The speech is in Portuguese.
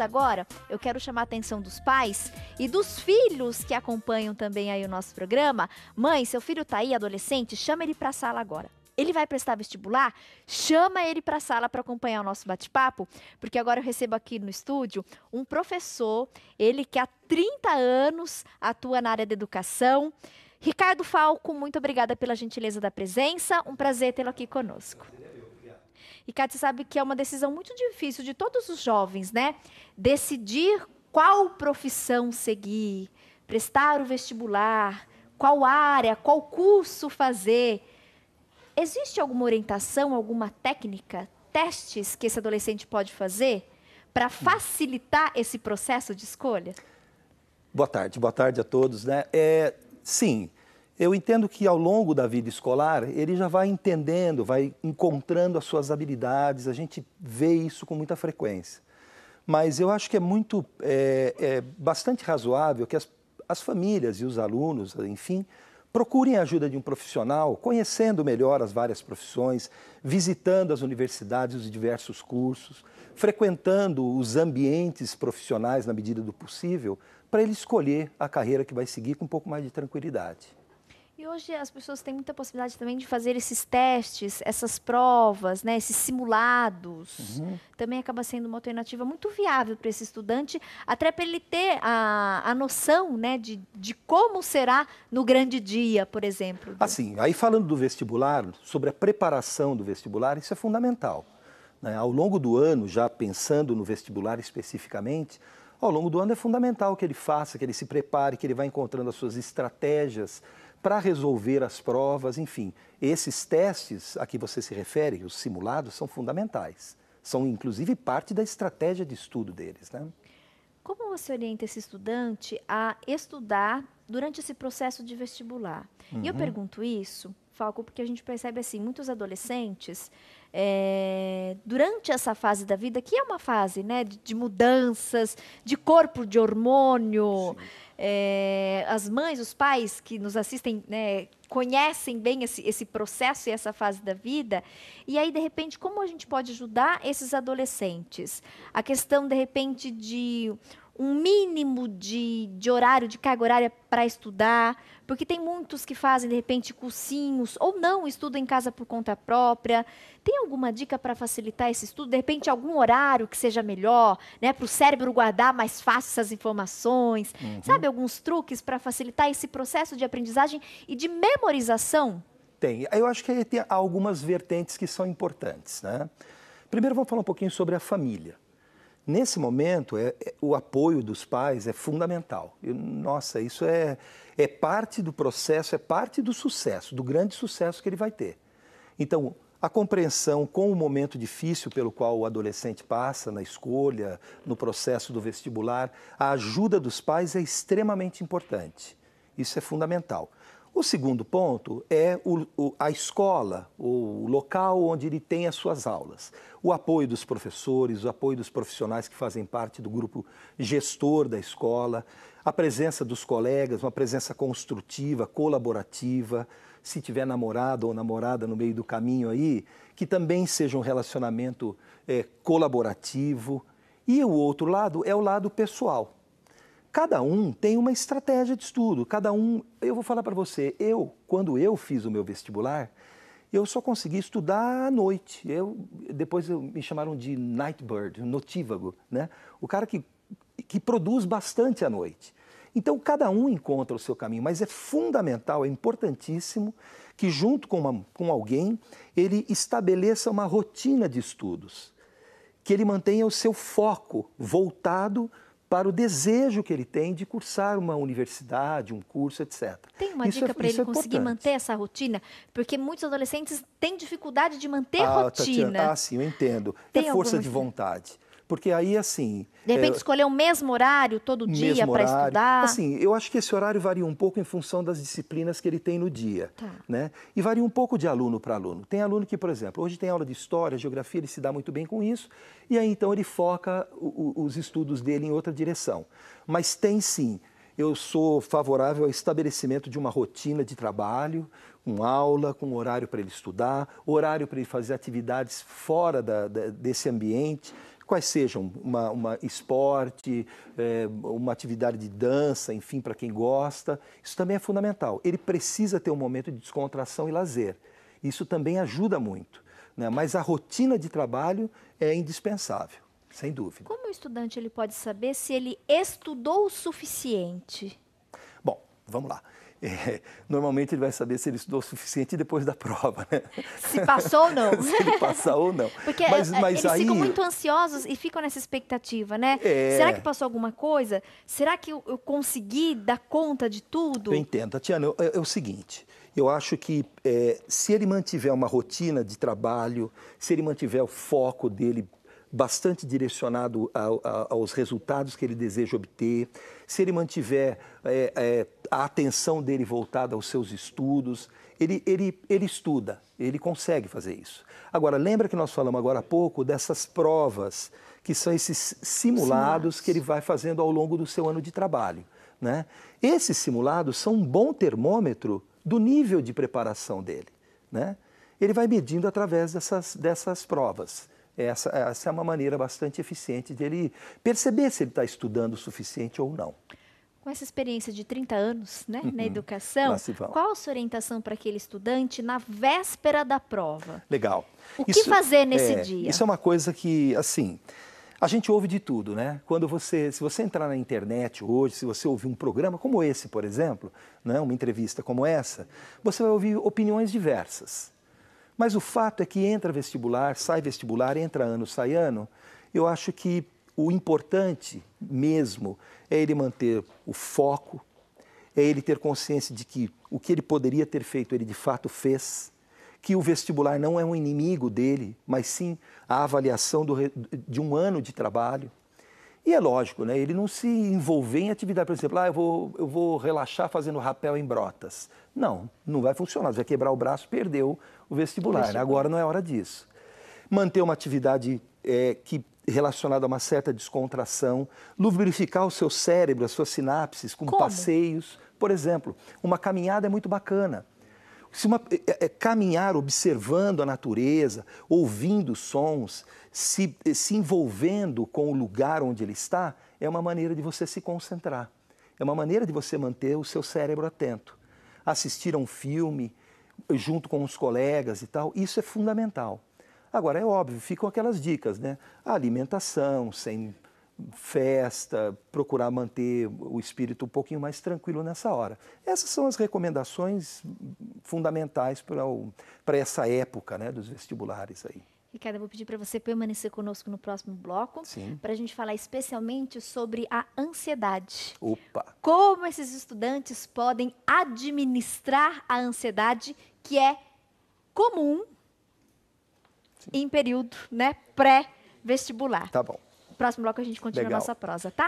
agora eu quero chamar a atenção dos pais e dos filhos que acompanham também aí o nosso programa. Mãe, seu filho tá aí, adolescente, chama ele para a sala agora. Ele vai prestar vestibular? Chama ele para a sala para acompanhar o nosso bate-papo, porque agora eu recebo aqui no estúdio um professor, ele que há 30 anos atua na área da educação. Ricardo Falco, muito obrigada pela gentileza da presença. Um prazer tê-lo aqui conosco. E Kátia sabe que é uma decisão muito difícil de todos os jovens, né? Decidir qual profissão seguir, prestar o vestibular, qual área, qual curso fazer. Existe alguma orientação, alguma técnica, testes que esse adolescente pode fazer para facilitar esse processo de escolha? Boa tarde, boa tarde a todos. Né? É, sim, eu entendo que ao longo da vida escolar ele já vai entendendo, vai encontrando as suas habilidades, a gente vê isso com muita frequência. Mas eu acho que é muito, é, é bastante razoável que as, as famílias e os alunos, enfim, procurem a ajuda de um profissional, conhecendo melhor as várias profissões, visitando as universidades, os diversos cursos, frequentando os ambientes profissionais na medida do possível, para ele escolher a carreira que vai seguir com um pouco mais de tranquilidade. E hoje as pessoas têm muita possibilidade também de fazer esses testes, essas provas, né, esses simulados. Uhum. Também acaba sendo uma alternativa muito viável para esse estudante, até para ele ter a, a noção né, de, de como será no grande dia, por exemplo. Assim, aí falando do vestibular, sobre a preparação do vestibular, isso é fundamental. Né? Ao longo do ano, já pensando no vestibular especificamente, ao longo do ano é fundamental que ele faça, que ele se prepare, que ele vá encontrando as suas estratégias para resolver as provas, enfim. Esses testes a que você se refere, os simulados, são fundamentais. São, inclusive, parte da estratégia de estudo deles. Né? Como você orienta esse estudante a estudar durante esse processo de vestibular? Uhum. E eu uhum. pergunto isso, Falco, porque a gente percebe assim, muitos adolescentes é, durante essa fase da vida, que é uma fase né, de, de mudanças, de corpo, de hormônio. É, as mães, os pais que nos assistem, né, conhecem bem esse, esse processo e essa fase da vida. E aí, de repente, como a gente pode ajudar esses adolescentes? A questão, de repente, de um mínimo de, de horário, de carga horária para estudar, porque tem muitos que fazem, de repente, cursinhos ou não estudam em casa por conta própria. Tem alguma dica para facilitar esse estudo? De repente, algum horário que seja melhor, né, para o cérebro guardar mais fácil essas informações? Uhum. Sabe, alguns truques para facilitar esse processo de aprendizagem e de memorização? Tem. Eu acho que tem algumas vertentes que são importantes, né? Primeiro, vamos falar um pouquinho sobre a família. Nesse momento, é, é, o apoio dos pais é fundamental. Eu, nossa, isso é, é parte do processo, é parte do sucesso, do grande sucesso que ele vai ter. Então, a compreensão com o momento difícil pelo qual o adolescente passa na escolha, no processo do vestibular, a ajuda dos pais é extremamente importante. Isso é fundamental. O segundo ponto é o, o, a escola, o local onde ele tem as suas aulas. O apoio dos professores, o apoio dos profissionais que fazem parte do grupo gestor da escola, a presença dos colegas, uma presença construtiva, colaborativa. Se tiver namorado ou namorada no meio do caminho aí, que também seja um relacionamento é, colaborativo. E o outro lado é o lado pessoal Cada um tem uma estratégia de estudo, cada um. Eu vou falar para você, eu, quando eu fiz o meu vestibular, eu só consegui estudar à noite. Eu, depois eu, me chamaram de nightbird, notívago, né? O cara que, que produz bastante à noite. Então, cada um encontra o seu caminho, mas é fundamental, é importantíssimo que, junto com, uma, com alguém, ele estabeleça uma rotina de estudos, que ele mantenha o seu foco voltado para o desejo que ele tem de cursar uma universidade, um curso, etc. Tem uma isso dica é, para ele é conseguir manter essa rotina? Porque muitos adolescentes têm dificuldade de manter ah, rotina. Tatiana, ah, sim, eu entendo. É tem é força alguma... de vontade. Porque aí, assim. De repente, é, escolher o mesmo horário todo dia para estudar? Assim, eu acho que esse horário varia um pouco em função das disciplinas que ele tem no dia. Tá. Né? E varia um pouco de aluno para aluno. Tem aluno que, por exemplo, hoje tem aula de história, geografia, ele se dá muito bem com isso, e aí então ele foca o, o, os estudos dele em outra direção. Mas tem sim eu sou favorável ao estabelecimento de uma rotina de trabalho, com aula, com horário para ele estudar, horário para ele fazer atividades fora da, da, desse ambiente quais sejam, uma, uma esporte, é, uma atividade de dança, enfim, para quem gosta. Isso também é fundamental. Ele precisa ter um momento de descontração e lazer. Isso também ajuda muito. Né? Mas a rotina de trabalho é indispensável, sem dúvida. Como o estudante ele pode saber se ele estudou o suficiente? Bom, vamos lá é, normalmente ele vai saber se ele estudou o suficiente depois da prova, né? Se passou ou não. se ele passar ou não. Porque mas, é, é, mas eles aí... ficam muito ansiosos e ficam nessa expectativa, né? É... Será que passou alguma coisa? Será que eu, eu consegui dar conta de tudo? Eu entendo. Tatiana, eu, é, é, o seguinte... Eu acho que se ele mantiver uma rotina de trabalho, se ele mantiver o foco dele bastante direcionado aos resultados que ele deseja obter, se ele mantiver é, é, a atenção dele voltada aos seus estudos, ele, ele, ele estuda, ele consegue fazer isso. Agora, lembra que nós falamos agora há pouco dessas provas, que são esses simulados que ele vai fazendo ao longo do seu ano de trabalho. Né? Esses simulados são um bom termômetro do nível de preparação dele. Né? Ele vai medindo através dessas, dessas provas. Essa, essa é uma maneira bastante eficiente de ele perceber se ele está estudando o suficiente ou não com essa experiência de 30 anos né, uhum. na educação, qual a sua orientação para aquele estudante na véspera da prova? Legal. O isso, que fazer nesse é, dia? Isso é uma coisa que, assim, a gente ouve de tudo, né? Quando você, se você entrar na internet hoje, se você ouvir um programa como esse, por exemplo, né, uma entrevista como essa, você vai ouvir opiniões diversas. Mas o fato é que entra vestibular, sai vestibular, entra ano, sai ano. Eu acho que o importante mesmo é ele manter o foco, é ele ter consciência de que o que ele poderia ter feito, ele de fato fez, que o vestibular não é um inimigo dele, mas sim a avaliação do, de um ano de trabalho. E é lógico, né? ele não se envolver em atividade, por exemplo, ah, eu vou, eu vou relaxar fazendo rapel em brotas. Não, não vai funcionar. Você vai quebrar o braço, perdeu o vestibular. Né? vestibular. Agora não é hora disso. Manter uma atividade é, que relacionada a uma certa descontração, lubrificar o seu cérebro, as suas sinapses com Como? passeios. Por exemplo, uma caminhada é muito bacana. Se uma, é, é, caminhar observando a natureza, ouvindo sons, se, eh, se envolvendo com o lugar onde ele está, é uma maneira de você se concentrar. É uma maneira de você manter o seu cérebro atento. Assistir a um filme, junto com os colegas e tal, isso é fundamental. Agora, é óbvio, ficam aquelas dicas, né? A alimentação, sem festa, procurar manter o espírito um pouquinho mais tranquilo nessa hora. Essas são as recomendações fundamentais para essa época né, dos vestibulares aí. Ricardo, eu vou pedir para você permanecer conosco no próximo bloco, para a gente falar especialmente sobre a ansiedade. Opa! Como esses estudantes podem administrar a ansiedade, que é comum Sim. em período né, pré-vestibular. Tá bom. Próximo bloco a gente continua Legal. a nossa prosa, tá?